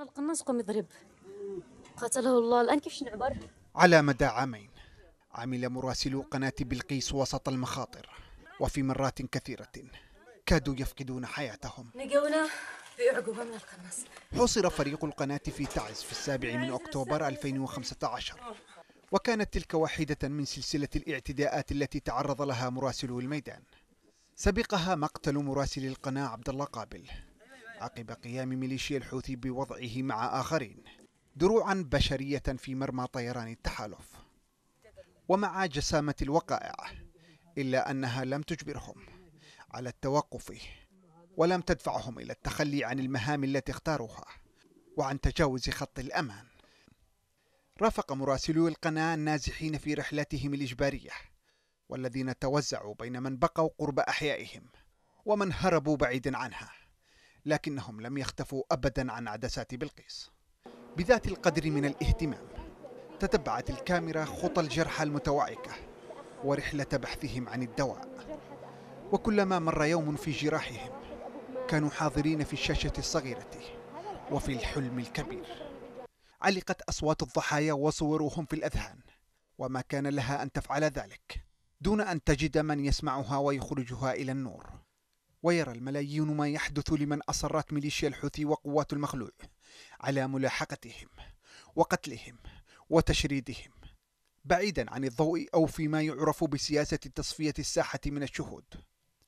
قام القناص قام يضرب قتله الله الآن كيفاش نعبر على مدى عامين عمل مراسلو قناة بلقيس وسط المخاطر وفي مرات كثيرة كادوا يفقدون حياتهم في بعقوبة من القناص حصر فريق القناة في تعز في السابع من أكتوبر 2015 وكانت تلك واحدة من سلسلة الاعتداءات التي تعرض لها مراسلو الميدان سبقها مقتل مراسل القناة عبد الله قابل عقب قيام ميليشيا الحوثي بوضعه مع آخرين دروعا بشرية في مرمى طيران التحالف ومع جسامة الوقائع إلا أنها لم تجبرهم على التوقف ولم تدفعهم إلى التخلي عن المهام التي اختاروها وعن تجاوز خط الأمان رافق مراسلو القناة النازحين في رحلتهم الإجبارية والذين توزعوا بين من بقوا قرب أحيائهم ومن هربوا بعيدا عنها لكنهم لم يختفوا أبدا عن عدسات بلقيس بذات القدر من الاهتمام تتبعت الكاميرا خطى الجرحى المتوعكة ورحلة بحثهم عن الدواء وكلما مر يوم في جراحهم كانوا حاضرين في الشاشة الصغيرة وفي الحلم الكبير علقت أصوات الضحايا وصورهم في الأذهان وما كان لها أن تفعل ذلك دون أن تجد من يسمعها ويخرجها إلى النور ويرى الملايين ما يحدث لمن أصرت ميليشيا الحوثي وقوات المخلوع على ملاحقتهم وقتلهم وتشريدهم بعيدا عن الضوء أو فيما يعرف بسياسة تصفية الساحة من الشهود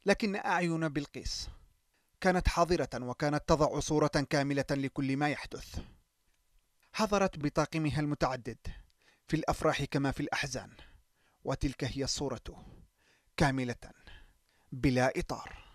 لكن أعين بلقيس كانت حاضرة وكانت تضع صورة كاملة لكل ما يحدث حضرت بطاقمها المتعدد في الأفراح كما في الأحزان وتلك هي الصورة كاملة بلا إطار